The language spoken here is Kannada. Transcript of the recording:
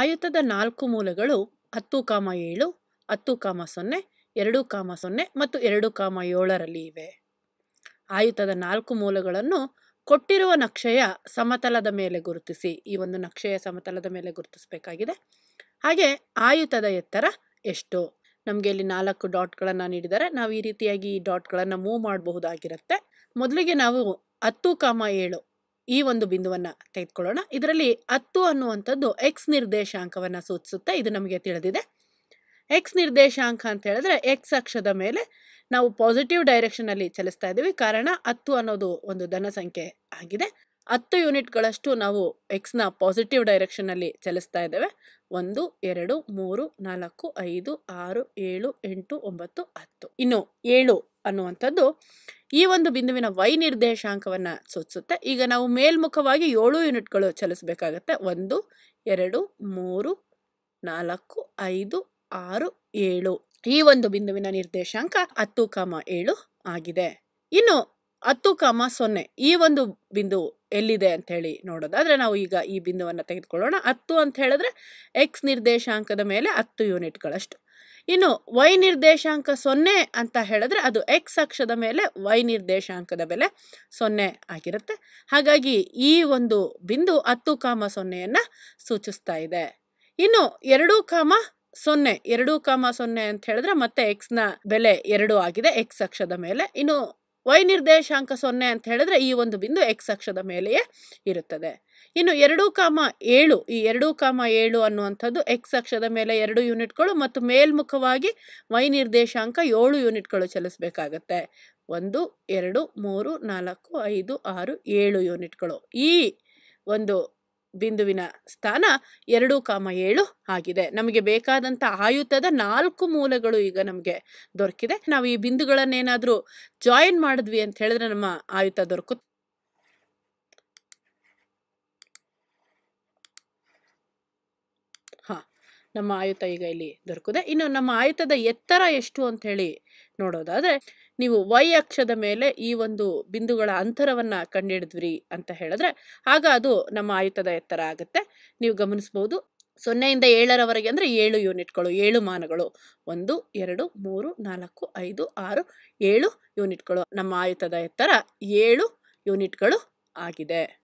ಆಯತದ ನಾಲ್ಕು ಮೂಲಗಳು ಹತ್ತು ಕಾಮ ಏಳು ಹತ್ತು ಕಾಮ ಸೊನ್ನೆ ಎರಡು ಕಾಮ ಸೊನ್ನೆ ಮತ್ತು ಎರಡು ಕಾಮ ಏಳರಲ್ಲಿ ಇವೆ ಆಯುತದ ನಾಲ್ಕು ಮೂಲಗಳನ್ನು ಕೊಟ್ಟಿರುವ ನಕ್ಷೆಯ ಸಮತಲದ ಮೇಲೆ ಗುರುತಿಸಿ ಈ ಒಂದು ನಕ್ಷೆಯ ಸಮತಲದ ಮೇಲೆ ಗುರುತಿಸಬೇಕಾಗಿದೆ ಹಾಗೆ ಆಯುತದ ಎತ್ತರ ಎಷ್ಟು ನಮಗೆ ಇಲ್ಲಿ ನಾಲ್ಕು ಡಾಟ್ಗಳನ್ನು ನೀಡಿದರೆ ನಾವು ಈ ರೀತಿಯಾಗಿ ಈ ಡಾಟ್ಗಳನ್ನು ಮೂವ್ ಮಾಡಬಹುದಾಗಿರುತ್ತೆ ಮೊದಲಿಗೆ ನಾವು ಹತ್ತು ಕಾಮ ಏಳು ಈ ಒಂದು ಬಿಂದುವನ್ನು ತೆಗೆದುಕೊಳ್ಳೋಣ ಇದರಲ್ಲಿ ಹತ್ತು ಅನ್ನುವಂಥದ್ದು ಎಕ್ಸ್ ನಿರ್ದೇಶಾಂಕವನ್ನು ಸೂಚಿಸುತ್ತೆ ಇದು ನಮಗೆ ತಿಳಿದಿದೆ ಎಕ್ಸ್ ನಿರ್ದೇಶಾಂಕ ಅಂತ ಹೇಳಿದ್ರೆ ಎಕ್ಸ್ ಅಕ್ಷದ ಮೇಲೆ ನಾವು ಪಾಸಿಟಿವ್ ಡೈರೆಕ್ಷನಲ್ಲಿ ಚಲಿಸ್ತಾ ಇದ್ದೀವಿ ಕಾರಣ ಹತ್ತು ಅನ್ನೋದು ಒಂದು ಧನ ಸಂಖ್ಯೆ ಆಗಿದೆ ಹತ್ತು ಯೂನಿಟ್ಗಳಷ್ಟು ನಾವು ಎಕ್ಸ್ನ ಪಾಸಿಟಿವ್ ಡೈರೆಕ್ಷನಲ್ಲಿ ಚಲಿಸ್ತಾ ಇದ್ದೇವೆ ಒಂದು ಎರಡು ಮೂರು ನಾಲ್ಕು ಐದು ಆರು ಏಳು ಎಂಟು ಒಂಬತ್ತು ಹತ್ತು ಇನ್ನು ಏಳು ಅನ್ನುವಂಥದ್ದು ಈ ಒಂದು ಬಿಂದುವಿನ ವೈ ನಿರ್ದೇಶಾಂಕವನ್ನು ಸೂಚಿಸುತ್ತೆ ಈಗ ನಾವು ಮೇಲ್ಮುಖವಾಗಿ ಏಳು ಯೂನಿಟ್ಗಳು ಚಲಿಸಬೇಕಾಗತ್ತೆ ಒಂದು ಎರಡು ಮೂರು ನಾಲ್ಕು ಐದು ಆರು ಏಳು ಈ ಒಂದು ಬಿಂದುವಿನ ನಿರ್ದೇಶಾಂಕ ಹತ್ತು ಕಾಮ ಏಳು ಆಗಿದೆ ಇನ್ನು ಹತ್ತು ಕಾಮ ಸೊನ್ನೆ ಈ ಒಂದು ಬಿಂದು ಎಲ್ಲಿದೆ ಅಂತ ಹೇಳಿ ನೋಡೋದಾದ್ರೆ ನಾವು ಈಗ ಈ ಬಿಂದುವನ್ನು ತೆಗೆದುಕೊಳ್ಳೋಣ ಹತ್ತು ಅಂತ ಹೇಳಿದ್ರೆ ಎಕ್ಸ್ ನಿರ್ದೇಶಾಂಕದ ಮೇಲೆ ಹತ್ತು ಯೂನಿಟ್ಗಳಷ್ಟು ಇನ್ನು ವೈ ನಿರ್ದೇಶಾಂಕ ಸೊನ್ನೆ ಅಂತ ಹೇಳಿದ್ರೆ ಅದು ಎಕ್ಸ್ ಅಕ್ಷದ ಮೇಲೆ ವೈ ನಿರ್ದೇಶಾಂಕದ ಬೆಲೆ ಸೊನ್ನೆ ಆಗಿರುತ್ತೆ ಹಾಗಾಗಿ ಈ ಒಂದು ಬಿಂದು ಹತ್ತು ಕಾಮ ಸೊನ್ನೆಯನ್ನು ಸೂಚಿಸ್ತಾ ಇದೆ ಇನ್ನು ಎರಡು ಕಾಮ ಸೊನ್ನೆ ಎರಡು ಕಾಮ ಸೊನ್ನೆ ಅಂತ ಹೇಳಿದ್ರೆ ಮತ್ತೆ ಎಕ್ಸ್ನ ಬೆಲೆ ಎರಡು ಆಗಿದೆ ಎಕ್ಸ್ ಅಕ್ಷದ ಮೇಲೆ ಇನ್ನು ವೈ ನಿರ್ದೇಶಾಂಕ ಸೊನ್ನೆ ಅಂತ ಹೇಳಿದ್ರೆ ಈ ಒಂದು ಬಿಂದು ಎಕ್ಸ್ ಅಕ್ಷದ ಮೇಲೆಯೇ ಇರುತ್ತದೆ ಇನ್ನು ಎರಡು ಕಾಮ ಏಳು ಈ ಎರಡು ಕಾಮ ಏಳು ಅನ್ನುವಂಥದ್ದು ಎಕ್ಸ್ ಅಕ್ಷದ ಮೇಲೆ ಎರಡು ಯೂನಿಟ್ಗಳು ಮತ್ತು ಮೇಲ್ಮುಖವಾಗಿ ವೈ ನಿರ್ದೇಶಾಂಕ ಏಳು ಯೂನಿಟ್ಗಳು ಚಲಿಸಬೇಕಾಗತ್ತೆ ಒಂದು ಎರಡು ಮೂರು ನಾಲ್ಕು ಐದು ಆರು ಏಳು ಯೂನಿಟ್ಗಳು ಈ ಒಂದು ಬಿಂದುವಿನ ಸ್ಥಾನ ಎರಡು ಕಾಮ ಏಳು ಆಗಿದೆ ನಮಗೆ ಬೇಕಾದಂಥ ಆಯುತದ ನಾಲ್ಕು ಮೂಲಗಳು ಈಗ ನಮಗೆ ದೊರಕಿದೆ ನಾವು ಈ ಬಿಂದುಗಳನ್ನೇನಾದರೂ ಜಾಯಿನ್ ಮಾಡಿದ್ವಿ ಅಂತ ಹೇಳಿದ್ರೆ ನಮ್ಮ ಆಯುತ ದೊರಕುತ್ತೆ ನಮ್ಮ ಆಯುತ ಈಗ ಇಲ್ಲಿ ದೊರಕುದೆ ಇನ್ನು ನಮ್ಮ ಆಯುತದ ಎತ್ತರ ಎಷ್ಟು ಅಂತ ಹೇಳಿ ನೋಡೋದಾದ್ರೆ ನೀವು ವೈ ಅಕ್ಷದ ಮೇಲೆ ಈ ಒಂದು ಬಿಂದುಗಳ ಅಂತರವನ್ನು ಕಂಡುಹಿಡಿದ್ವಿ ಅಂತ ಹೇಳಿದ್ರೆ ಆಗ ಅದು ನಮ್ಮ ಆಯುತದ ಎತ್ತರ ಆಗುತ್ತೆ ನೀವು ಗಮನಿಸಬಹುದು ಸೊನ್ನೆಯಿಂದ ಏಳರವರೆಗೆ ಅಂದರೆ ಏಳು ಯೂನಿಟ್ಗಳು ಏಳು ಮಾನಗಳು ಒಂದು ಎರಡು ಮೂರು ನಾಲ್ಕು ಐದು ಆರು ಏಳು ಯೂನಿಟ್ಗಳು ನಮ್ಮ ಆಯುತದ ಎತ್ತರ ಏಳು ಯೂನಿಟ್ಗಳು ಆಗಿದೆ